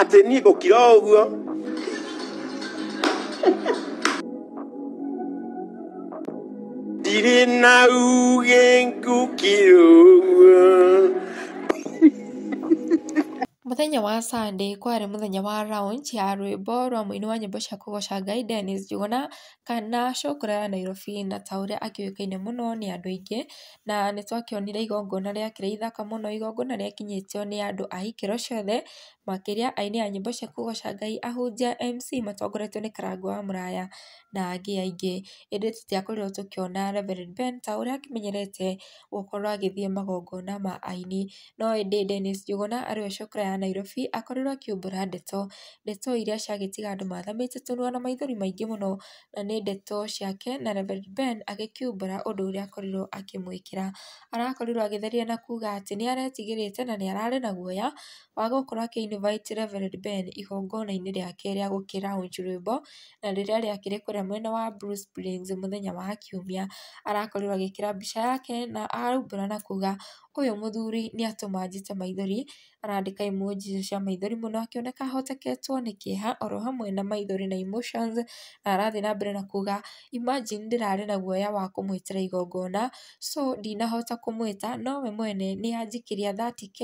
atĩ niĩ ngũkira ũguo ndirĩ na uge ngũkira ũguo Mũthenya wa Sunday kwarĩ muthenya wa launch ya rwĩmbo rwa mũini wa nyimbo cia kũgoca Ngai Dennis Njuguna kana cũkũra ya Nairobi na ta ũrĩa akĩũĩkaine muno ni andũ aingĩ na nĩ twakĩonire igongona rĩakĩrĩ ithaka mũno igongona rĩakinyĩtio nĩ andũ a ikĩro ciothe makiria aini ya nyimbo cia kũgoca Ngai ahunjia MC matongoretio ni Karangũ wa muraya na angĩ aingĩ. Ĩndĩ tũtiakorirwo tũkĩona reverend Ben ta ũrĩa akĩmenyerete gũkorwo agĩthiĩ magongona ma aini. No ĩndĩ Dennis Njuguna arĩ we cukuru ya Nairobi akorirwo akĩumbũra ndeto. Ndeto iria ciagĩtiga andũ mathamĩte tũnua na maithori maingĩ mũno na nĩ ndeto ciake na reverend Ben agĩkiumbũra ũndũ ũrĩa akorirwo akĩmwĩkĩra. Arakorirwo agĩtheria na kuga kuuga ni nĩaretigĩrĩte na nĩararĩ na guoya wa gũkorwo akĩinũka Mũnevite Reverend Ben igongona-inĩ rĩake rĩa gũkĩraũnji rwĩmbo na rĩrĩa rĩakĩrĩ kũrĩa mwena wa Blue Springs mũthenya wa Kiumia. Arakorirwo agĩkĩra mbica yake na agaumbũra na kuga Ũyũ ni nĩatũma njite maithori, arandĩka emoji cia maithori mũno akĩoneka ahoteketwo nĩ kĩeha oro hamwe na maithori na emotions, na arathiĩ na mbere na kuuga imagine ndĩrarĩ na guoya wa kũmwĩtĩra igongona, so ndinahota kũmwĩta no we mwene ni nĩanjikĩria 30k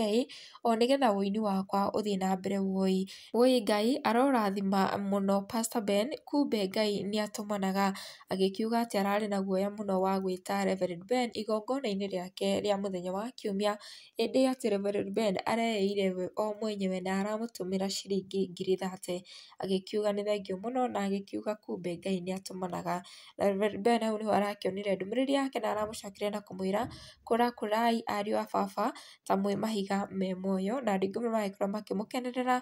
o nĩgetha ũini wakwa ũthiĩ na mbere woi. Woi Ngai arorathima mũno Pastor Ben kumbe Ngai nĩatũmanaga, agĩkiuga ati ararĩ na guoya mũno wa gwĩta reverend Ben igongona-inĩ rĩake rĩa mũthenya wa kiumia hĩndĩ ĩyo Tyrabell Bend areyeire o mwenyewe na aramũtũmĩra ciringi ngiri thate. Agĩkiuga nĩ thengio mũno na agĩkiuga kumbe Ngai nĩ atũmanaga. Na Rev hau nĩho arakĩonire ndũmĩrĩri yake na aramũcokeria na kũmwĩra kũrakũrai ariũ a baba ta mwĩ mahiga me muoyo na andũ aingĩ mũno magĩkorwo makĩmũkenerera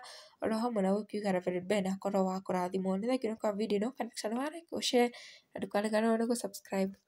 oro hamwe na gũkiuga Rev akorwo wa kũrathimwo. Nĩ thengio nĩ kwa video ĩno, kana ũcare na ndũkariganĩrwo nĩ gũ subscribe.